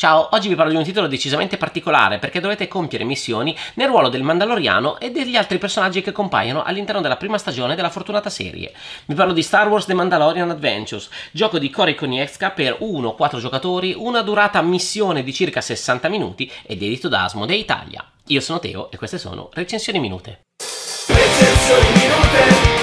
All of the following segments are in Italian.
Ciao, oggi vi parlo di un titolo decisamente particolare perché dovete compiere missioni nel ruolo del Mandaloriano e degli altri personaggi che compaiono all'interno della prima stagione della fortunata serie. Vi parlo di Star Wars The Mandalorian Adventures, gioco di Corey Konietzka per 1-4 giocatori, una durata missione di circa 60 minuti ed edito da Asmodee Italia. Io sono Teo e queste sono Recensioni Minute. Recensioni Minute!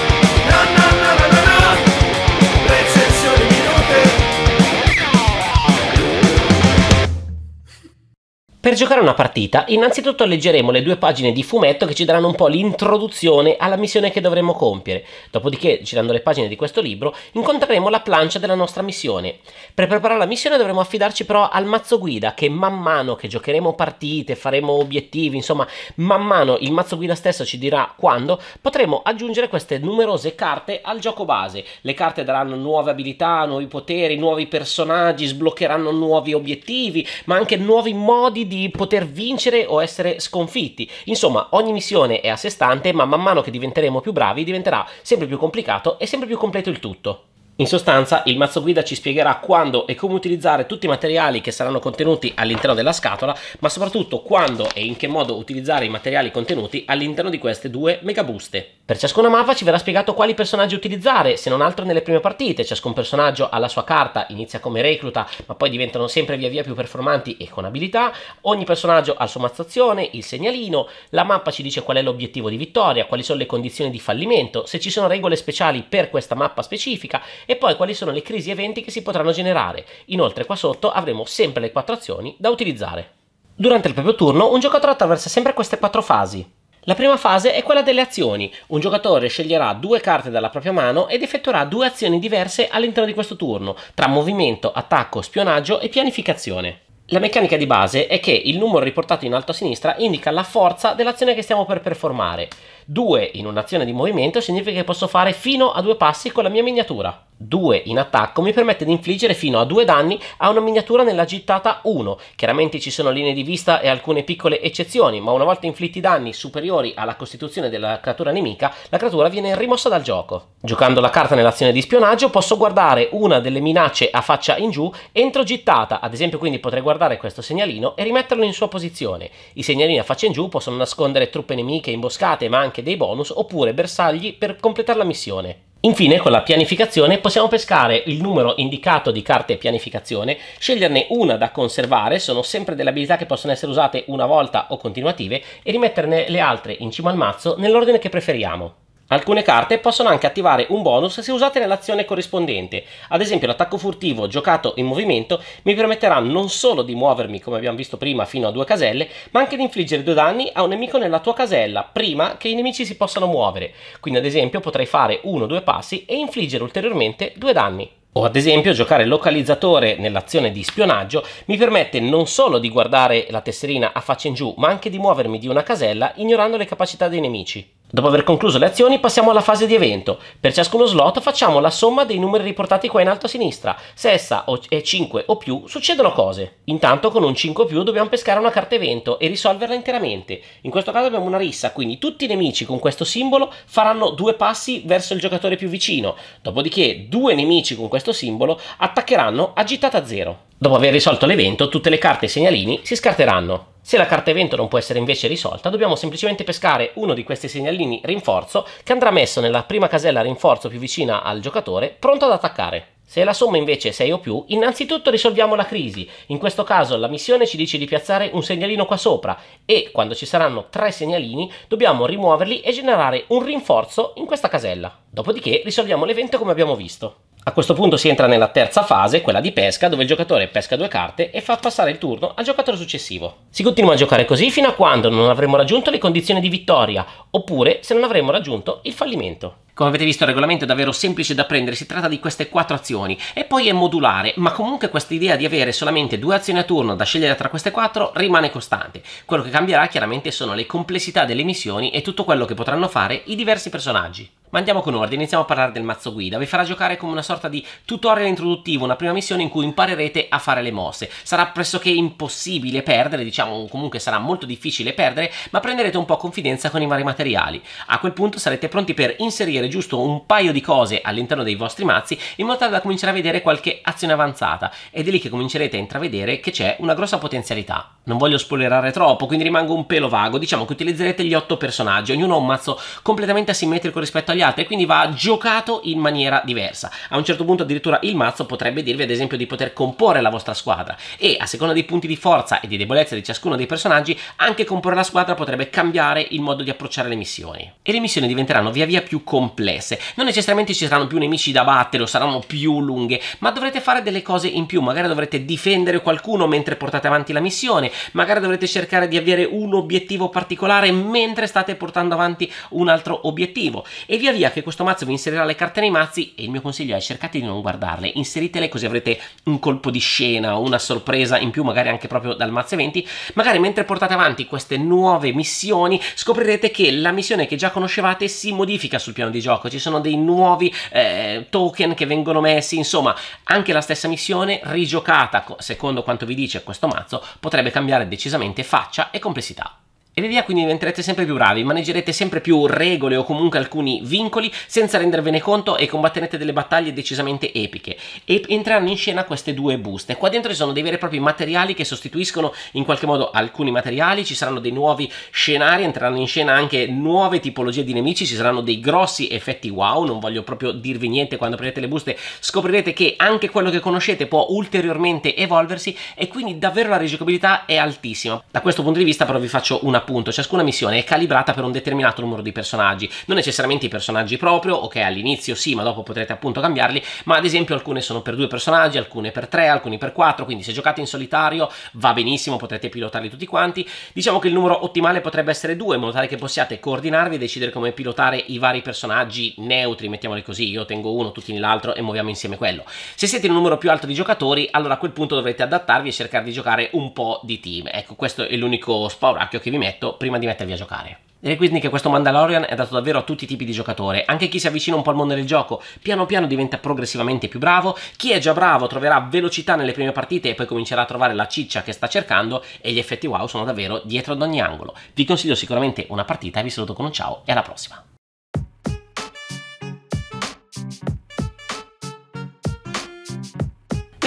Per giocare una partita, innanzitutto leggeremo le due pagine di fumetto che ci daranno un po' l'introduzione alla missione che dovremo compiere. Dopodiché, girando le pagine di questo libro, incontreremo la plancia della nostra missione. Per preparare la missione dovremo affidarci però al mazzo guida che man mano che giocheremo partite, faremo obiettivi, insomma, man mano il mazzo guida stesso ci dirà quando potremo aggiungere queste numerose carte al gioco base. Le carte daranno nuove abilità, nuovi poteri, nuovi personaggi, sbloccheranno nuovi obiettivi, ma anche nuovi modi di poter vincere o essere sconfitti. Insomma, ogni missione è a sé stante, ma man mano che diventeremo più bravi diventerà sempre più complicato e sempre più completo il tutto. In sostanza il mazzo guida ci spiegherà quando e come utilizzare tutti i materiali che saranno contenuti all'interno della scatola, ma soprattutto quando e in che modo utilizzare i materiali contenuti all'interno di queste due megabuste. Per ciascuna mappa ci verrà spiegato quali personaggi utilizzare, se non altro nelle prime partite, ciascun personaggio ha la sua carta, inizia come recluta, ma poi diventano sempre via via più performanti e con abilità, ogni personaggio ha il suo mazzazione, il segnalino, la mappa ci dice qual è l'obiettivo di vittoria, quali sono le condizioni di fallimento, se ci sono regole speciali per questa mappa specifica e poi quali sono le crisi eventi che si potranno generare. Inoltre qua sotto avremo sempre le quattro azioni da utilizzare. Durante il proprio turno un giocatore attraversa sempre queste quattro fasi. La prima fase è quella delle azioni. Un giocatore sceglierà due carte dalla propria mano ed effettuerà due azioni diverse all'interno di questo turno, tra movimento, attacco, spionaggio e pianificazione. La meccanica di base è che il numero riportato in alto a sinistra indica la forza dell'azione che stiamo per performare. 2 in un'azione di movimento significa che posso fare fino a due passi con la mia miniatura. 2 in attacco mi permette di infliggere fino a 2 danni a una miniatura nella gittata 1. Chiaramente ci sono linee di vista e alcune piccole eccezioni, ma una volta inflitti danni superiori alla costituzione della creatura nemica, la creatura viene rimossa dal gioco. Giocando la carta nell'azione di spionaggio posso guardare una delle minacce a faccia in giù entro gittata, ad esempio quindi potrei guardare questo segnalino e rimetterlo in sua posizione. I segnalini a faccia in giù possono nascondere truppe nemiche, imboscate, ma anche dei bonus oppure bersagli per completare la missione. Infine, con la pianificazione possiamo pescare il numero indicato di carte pianificazione, sceglierne una da conservare, sono sempre delle abilità che possono essere usate una volta o continuative, e rimetterne le altre in cima al mazzo nell'ordine che preferiamo. Alcune carte possono anche attivare un bonus se usate nell'azione corrispondente, ad esempio l'attacco furtivo giocato in movimento mi permetterà non solo di muovermi come abbiamo visto prima fino a due caselle, ma anche di infliggere due danni a un nemico nella tua casella prima che i nemici si possano muovere, quindi ad esempio potrei fare uno o due passi e infliggere ulteriormente due danni. O ad esempio giocare localizzatore nell'azione di spionaggio mi permette non solo di guardare la tesserina a faccia in giù, ma anche di muovermi di una casella ignorando le capacità dei nemici. Dopo aver concluso le azioni passiamo alla fase di evento. Per ciascuno slot facciamo la somma dei numeri riportati qua in alto a sinistra. Se essa è 5 o più succedono cose. Intanto con un 5 o più dobbiamo pescare una carta evento e risolverla interamente. In questo caso abbiamo una rissa, quindi tutti i nemici con questo simbolo faranno due passi verso il giocatore più vicino. Dopodiché due nemici con questo simbolo attaccheranno a gittata 0. Dopo aver risolto l'evento tutte le carte e segnalini si scarteranno. Se la carta evento non può essere invece risolta, dobbiamo semplicemente pescare uno di questi segnalini rinforzo che andrà messo nella prima casella rinforzo più vicina al giocatore, pronto ad attaccare. Se la somma invece è 6 o più, innanzitutto risolviamo la crisi. In questo caso la missione ci dice di piazzare un segnalino qua sopra e quando ci saranno tre segnalini dobbiamo rimuoverli e generare un rinforzo in questa casella. Dopodiché risolviamo l'evento come abbiamo visto. A questo punto si entra nella terza fase, quella di pesca, dove il giocatore pesca due carte e fa passare il turno al giocatore successivo. Si continua a giocare così fino a quando non avremo raggiunto le condizioni di vittoria, oppure se non avremo raggiunto il fallimento. Come avete visto il regolamento è davvero semplice da prendere, si tratta di queste quattro azioni e poi è modulare, ma comunque questa idea di avere solamente due azioni a turno da scegliere tra queste quattro rimane costante. Quello che cambierà chiaramente sono le complessità delle missioni e tutto quello che potranno fare i diversi personaggi. Ma andiamo con ordine, iniziamo a parlare del mazzo guida. Vi farà giocare come una sorta di tutorial introduttivo, una prima missione in cui imparerete a fare le mosse. Sarà pressoché impossibile perdere, diciamo comunque sarà molto difficile perdere, ma prenderete un po' confidenza con i vari materiali. A quel punto sarete pronti per inserire giusto un paio di cose all'interno dei vostri mazzi in modo tale da cominciare a vedere qualche azione avanzata ed è lì che comincerete a intravedere che c'è una grossa potenzialità. Non voglio spoilerare troppo, quindi rimango un pelo vago. Diciamo che utilizzerete gli otto personaggi, ognuno ha un mazzo completamente asimmetrico rispetto agli agli altri, quindi va giocato in maniera diversa. A un certo punto addirittura il mazzo potrebbe dirvi ad esempio di poter comporre la vostra squadra e a seconda dei punti di forza e di debolezza di ciascuno dei personaggi, anche comporre la squadra potrebbe cambiare il modo di approcciare le missioni. E le missioni diventeranno via via più complesse. Non necessariamente ci saranno più nemici da battere o saranno più lunghe, ma dovrete fare delle cose in più, magari dovrete difendere qualcuno mentre portate avanti la missione, magari dovrete cercare di avere un obiettivo particolare mentre state portando avanti un altro obiettivo e via via via che questo mazzo vi inserirà le carte nei mazzi e il mio consiglio è cercate di non guardarle, inseritele così avrete un colpo di scena o una sorpresa in più magari anche proprio dal mazzo eventi, magari mentre portate avanti queste nuove missioni scoprirete che la missione che già conoscevate si modifica sul piano di gioco, ci sono dei nuovi eh, token che vengono messi, insomma anche la stessa missione rigiocata secondo quanto vi dice questo mazzo potrebbe cambiare decisamente faccia e complessità. E via quindi diventerete sempre più bravi, maneggerete sempre più regole o comunque alcuni vincoli senza rendervene conto e combatterete delle battaglie decisamente epiche. E entreranno in scena queste due buste. Qua dentro ci sono dei veri e propri materiali che sostituiscono in qualche modo alcuni materiali, ci saranno dei nuovi scenari, entreranno in scena anche nuove tipologie di nemici, ci saranno dei grossi effetti wow, non voglio proprio dirvi niente quando prendete le buste, scoprirete che anche quello che conoscete può ulteriormente evolversi e quindi davvero la rigiocabilità è altissima. Da questo punto di vista però vi faccio una appunto ciascuna missione è calibrata per un determinato numero di personaggi, non necessariamente i personaggi proprio, ok all'inizio sì, ma dopo potrete appunto cambiarli, ma ad esempio alcune sono per due personaggi, alcune per tre, alcuni per quattro, quindi se giocate in solitario va benissimo, potrete pilotarli tutti quanti. Diciamo che il numero ottimale potrebbe essere due, in modo tale che possiate coordinarvi e decidere come pilotare i vari personaggi neutri, mettiamoli così, io tengo uno, tutti nell'altro e muoviamo insieme quello. Se siete in un numero più alto di giocatori, allora a quel punto dovrete adattarvi e cercare di giocare un po' di team. Ecco, questo è l'unico spauracchio che vi metto progetto prima di mettervi a giocare. Direi quindi che questo Mandalorian è dato davvero a tutti i tipi di giocatore, anche chi si avvicina un po' al mondo del gioco, piano piano diventa progressivamente più bravo, chi è già bravo troverà velocità nelle prime partite e poi comincerà a trovare la ciccia che sta cercando e gli effetti wow sono davvero dietro ad ogni angolo. Vi consiglio sicuramente una partita, vi saluto con un ciao e alla prossima!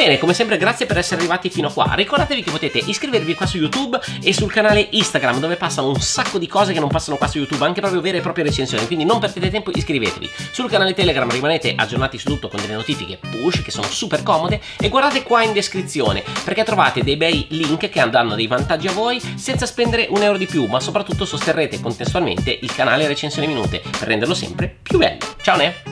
Bene, come sempre grazie per essere arrivati fino a qua. Ricordatevi che potete iscrivervi qua su YouTube e sul canale Instagram dove passano un sacco di cose che non passano qua su YouTube, anche proprio vere e proprie recensioni, quindi non perdete tempo, iscrivetevi. Sul canale Telegram rimanete aggiornati su tutto con delle notifiche push che sono super comode e guardate qua in descrizione perché trovate dei bei link che andranno dei vantaggi a voi senza spendere un euro di più, ma soprattutto sosterrete contestualmente il canale Recensioni Minute per renderlo sempre più bello. Ciao ne!